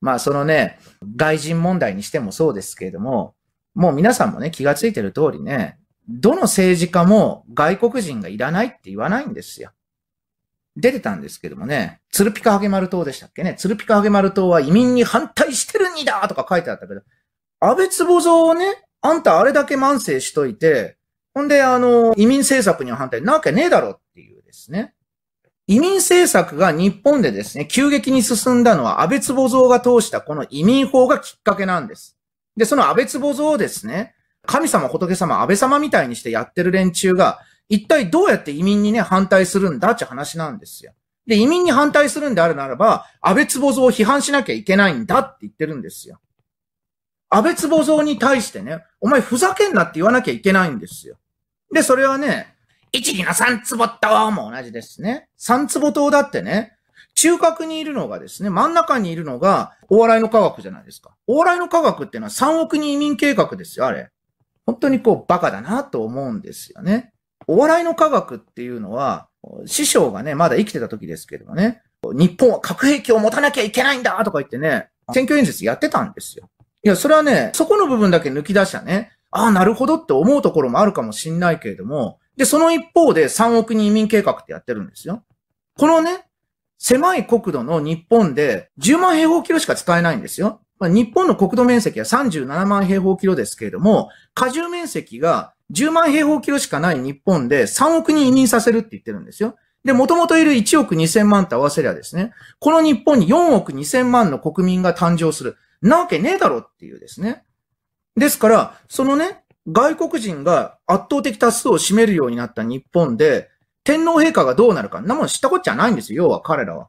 まあそのね、外人問題にしてもそうですけれども、もう皆さんもね、気がついてる通りね、どの政治家も外国人がいらないって言わないんですよ。出てたんですけどもね、ツルピカハゲマル島でしたっけね、ツルピカハゲマル島は移民に反対してるにだとか書いてあったけど、安倍壺蔵をね、あんたあれだけ慢性しといて、ほんで、あの、移民政策には反対なわけねえだろっていうですね。移民政策が日本でですね、急激に進んだのは安倍壺像が通したこの移民法がきっかけなんです。で、その安倍壺像をですね、神様、仏様、安倍様みたいにしてやってる連中が、一体どうやって移民にね、反対するんだって話なんですよ。で、移民に反対するんであるならば、安倍壺像を批判しなきゃいけないんだって言ってるんですよ。安倍壺像に対してね、お前ふざけんなって言わなきゃいけないんですよ。で、それはね、1、2の3坪とも同じですね。3坪島だってね、中核にいるのがですね、真ん中にいるのが、お笑いの科学じゃないですか。お笑いの科学っていうのは3億人移民計画ですよ、あれ。本当にこう、バカだなと思うんですよね。お笑いの科学っていうのは、師匠がね、まだ生きてた時ですけどもね、日本は核兵器を持たなきゃいけないんだとか言ってね、選挙演説やってたんですよ。いや、それはね、そこの部分だけ抜き出したね、ああ、なるほどって思うところもあるかもしんないけれども、で、その一方で3億人移民計画ってやってるんですよ。このね、狭い国土の日本で10万平方キロしか使えないんですよ。まあ、日本の国土面積は37万平方キロですけれども、過重面積が10万平方キロしかない日本で3億人移民させるって言ってるんですよ。で、もともといる1億2000万と合わせりゃですね、この日本に4億2000万の国民が誕生する。なわけねえだろっていうですね。ですから、そのね、外国人が圧倒的多数を占めるようになった日本で、天皇陛下がどうなるか、んなもん知ったこっちゃないんですよ、要は彼らは。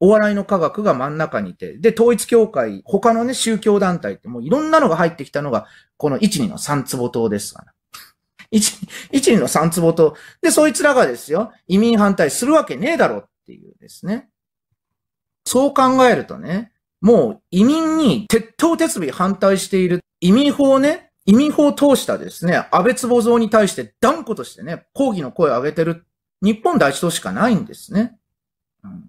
お笑いの科学が真ん中にいて、で、統一教会、他のね、宗教団体ってもういろんなのが入ってきたのが、この1、2の3坪党ですから。1、1、2の3坪党。で、そいつらがですよ、移民反対するわけねえだろっていうですね。そう考えるとね、もう移民に徹頭徹尾反対している移民法をね、移民法を通したですね、安倍坪蔵に対して断固としてね、抗議の声を上げてる日本第一党しかないんですね。うん